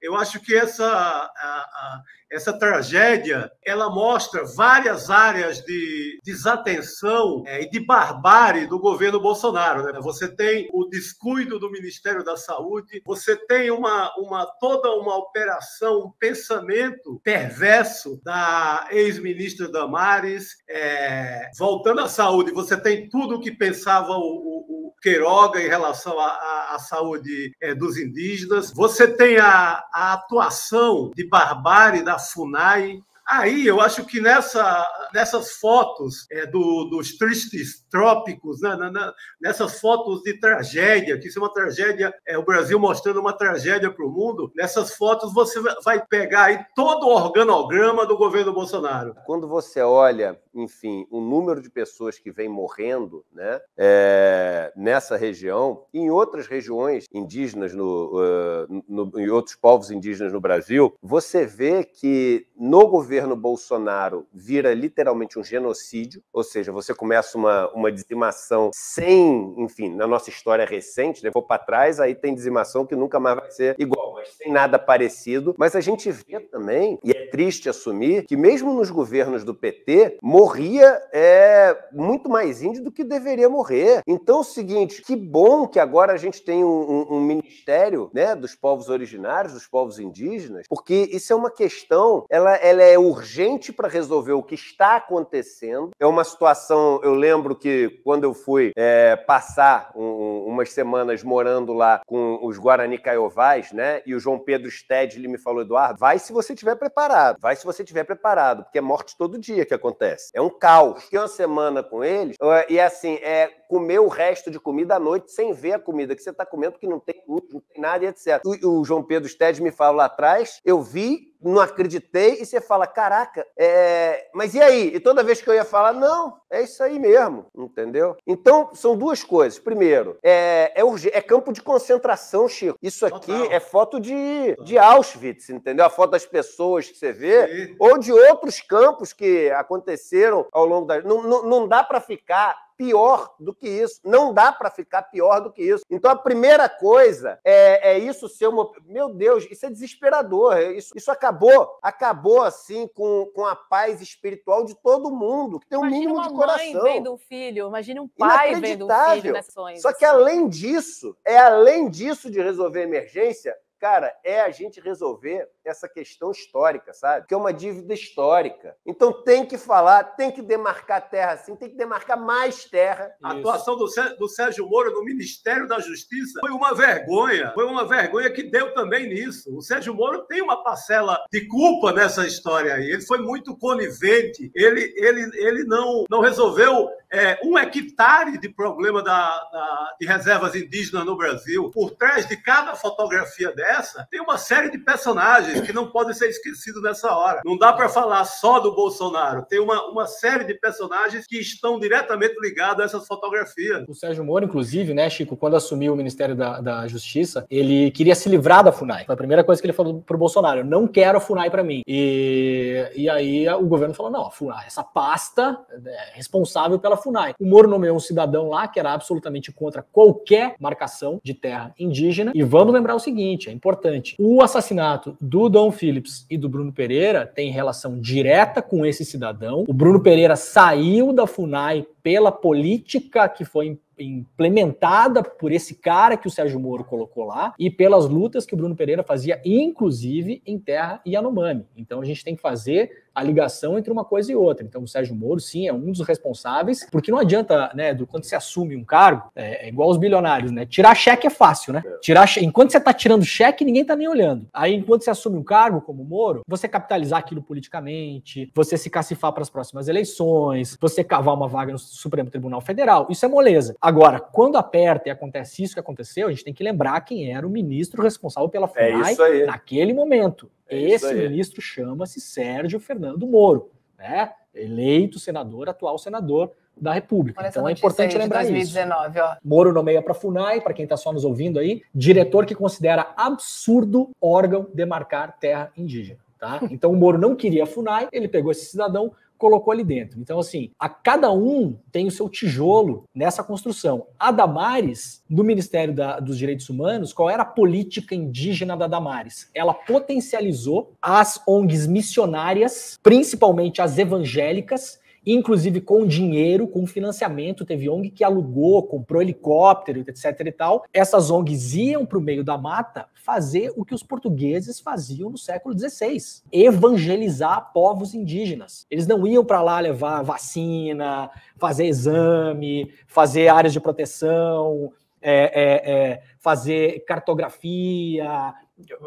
Eu acho que essa, a, a, essa tragédia ela mostra várias áreas de desatenção é, e de barbárie do governo Bolsonaro. Né? Você tem o descuido do Ministério da Saúde, você tem uma, uma toda uma operação, um pensamento perverso da ex-ministra Damares. É, voltando à saúde, você tem tudo o que pensava o, o, o Queiroga em relação à a a saúde é, dos indígenas. Você tem a, a atuação de barbárie da FUNAI Aí eu acho que nessa, nessas fotos é, do, dos tristes trópicos, né, na, na, nessas fotos de tragédia, que isso é uma tragédia, é, o Brasil mostrando uma tragédia para o mundo, nessas fotos você vai pegar aí todo o organograma do governo Bolsonaro. Quando você olha enfim, o número de pessoas que vem morrendo né, é, nessa região e em outras regiões indígenas, no, uh, no, em outros povos indígenas no Brasil, você vê que no governo Bolsonaro vira literalmente um genocídio, ou seja, você começa uma, uma dizimação sem, enfim, na nossa história recente, né, vou para trás, aí tem dizimação que nunca mais vai ser igual mas sem nada parecido. Mas a gente vê também, e é triste assumir, que mesmo nos governos do PT, morria é, muito mais índio do que deveria morrer. Então é o seguinte, que bom que agora a gente tem um, um, um ministério né, dos povos originários, dos povos indígenas, porque isso é uma questão, ela, ela é urgente para resolver o que está acontecendo. É uma situação, eu lembro que quando eu fui é, passar um, umas semanas morando lá com os Guarani Caiovás, né? e o João Pedro Sted me falou, Eduardo, vai se você estiver preparado, vai se você estiver preparado, porque é morte todo dia que acontece. É um caos. Fiquei uma semana com eles e é assim, é comer o resto de comida à noite sem ver a comida que você está comendo, que não tem não tem nada, etc. O, o João Pedro Sted me falou lá atrás, eu vi não acreditei, e você fala, caraca, é... mas e aí? E toda vez que eu ia falar, não, é isso aí mesmo, entendeu? Então, são duas coisas. Primeiro, é, é, é campo de concentração, Chico. Isso aqui Total. é foto de, de Auschwitz, entendeu? A foto das pessoas que você vê, Sim. ou de outros campos que aconteceram ao longo da. Não, não, não dá para ficar pior do que isso. Não dá para ficar pior do que isso. Então, a primeira coisa é, é isso ser uma. Meu Deus, isso é desesperador. É isso, isso acabou, acabou assim com, com a paz espiritual de todo mundo, que tem um Imagina mínimo de coração. Imagina uma mãe vendo um filho, imagina um pai vendo um filho Só que, além disso, é além disso de resolver emergência, cara, é a gente resolver essa questão histórica, sabe? Que é uma dívida histórica. Então tem que falar, tem que demarcar terra assim, tem que demarcar mais terra. A Isso. atuação do, do Sérgio Moro no Ministério da Justiça foi uma vergonha. Foi uma vergonha que deu também nisso. O Sérgio Moro tem uma parcela de culpa nessa história aí. Ele foi muito conivente. Ele, ele, ele não, não resolveu é, um hectare de problema da, da, de reservas indígenas no Brasil, por trás de cada fotografia dessa, tem uma série de personagens que não podem ser esquecidos nessa hora. Não dá para falar só do Bolsonaro, tem uma, uma série de personagens que estão diretamente ligados a essas fotografias. O Sérgio Moro, inclusive, né, Chico, quando assumiu o Ministério da, da Justiça, ele queria se livrar da FUNAI. Foi a primeira coisa que ele falou pro Bolsonaro: não quero a FUNAI para mim. E, e aí o governo falou: não, a FUNAI, essa pasta né, é responsável pela FUNAI. O Moro nomeou um cidadão lá que era absolutamente contra qualquer marcação de terra indígena. E vamos lembrar o seguinte: é importante. O assassinato do Dom Phillips e do Bruno Pereira tem relação direta com esse cidadão. O Bruno Pereira saiu da FUNAI pela política que foi implementada por esse cara que o Sérgio Moro colocou lá e pelas lutas que o Bruno Pereira fazia, inclusive em terra e Yanomami. Então a gente tem que fazer a ligação entre uma coisa e outra. Então o Sérgio Moro, sim, é um dos responsáveis, porque não adianta, né, do quando você assume um cargo, é, é igual aos bilionários, né? Tirar cheque é fácil, né? É. Tirar cheque, enquanto você tá tirando cheque, ninguém tá nem olhando. Aí enquanto você assume um cargo como o Moro, você capitalizar aquilo politicamente, você se cacifar para as próximas eleições, você cavar uma vaga no Supremo Tribunal Federal. Isso é moleza. Agora, quando aperta e acontece isso que aconteceu, a gente tem que lembrar quem era o ministro responsável pela é FUNAI é naquele momento. É Esse ministro chama-se Sérgio Fernando Moro, né? eleito senador, atual senador da República. Olha então é importante lembrar 2019, isso. Ó. Moro nomeia para Funai, para quem está só nos ouvindo aí, diretor que considera absurdo órgão demarcar terra indígena. Tá? Então o Moro não queria FUNAI, ele pegou esse cidadão, colocou ali dentro. Então, assim, a cada um tem o seu tijolo nessa construção. A Damares, no Ministério da, dos Direitos Humanos, qual era a política indígena da Damares? Ela potencializou as ONGs missionárias, principalmente as evangélicas, inclusive com dinheiro, com financiamento. Teve ONG que alugou, comprou helicóptero, etc e tal. Essas ONGs iam para o meio da mata fazer o que os portugueses faziam no século XVI, evangelizar povos indígenas. Eles não iam para lá levar vacina, fazer exame, fazer áreas de proteção, é, é, é, fazer cartografia,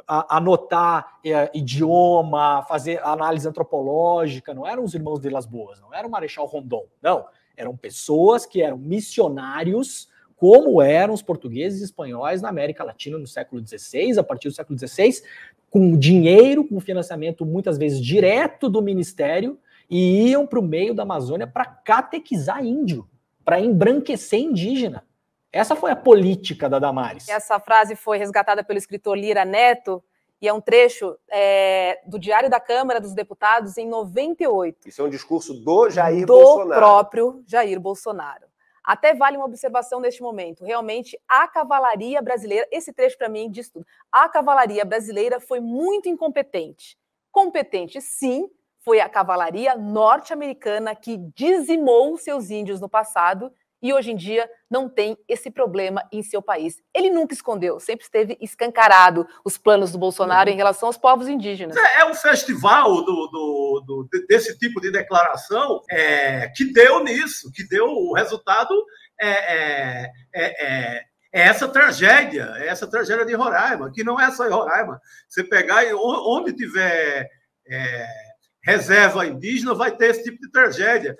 anotar é, idioma, fazer análise antropológica, não eram os irmãos de Las Boas, não era o Marechal Rondon, não. Eram pessoas que eram missionários, como eram os portugueses e espanhóis na América Latina no século XVI, a partir do século XVI, com dinheiro, com financiamento muitas vezes direto do ministério, e iam para o meio da Amazônia para catequizar índio, para embranquecer indígena. Essa foi a política da Damares. Essa frase foi resgatada pelo escritor Lira Neto e é um trecho é, do Diário da Câmara dos Deputados em 98. Isso é um discurso do Jair do Bolsonaro. Do próprio Jair Bolsonaro. Até vale uma observação neste momento. Realmente, a cavalaria brasileira, esse trecho para mim diz tudo. A cavalaria brasileira foi muito incompetente. Competente, sim, foi a cavalaria norte-americana que dizimou seus índios no passado e hoje em dia não tem esse problema em seu país. Ele nunca escondeu, sempre esteve escancarado os planos do Bolsonaro em uhum. relação aos povos indígenas. É, é, um festival do, do, do desse tipo de declaração é, que deu nisso, que deu o resultado. É é, é, é, é essa tragédia, é essa tragédia de Roraima, que não é só em Roraima. Você pegar onde tiver é, reserva indígena, vai ter esse tipo de tragédia.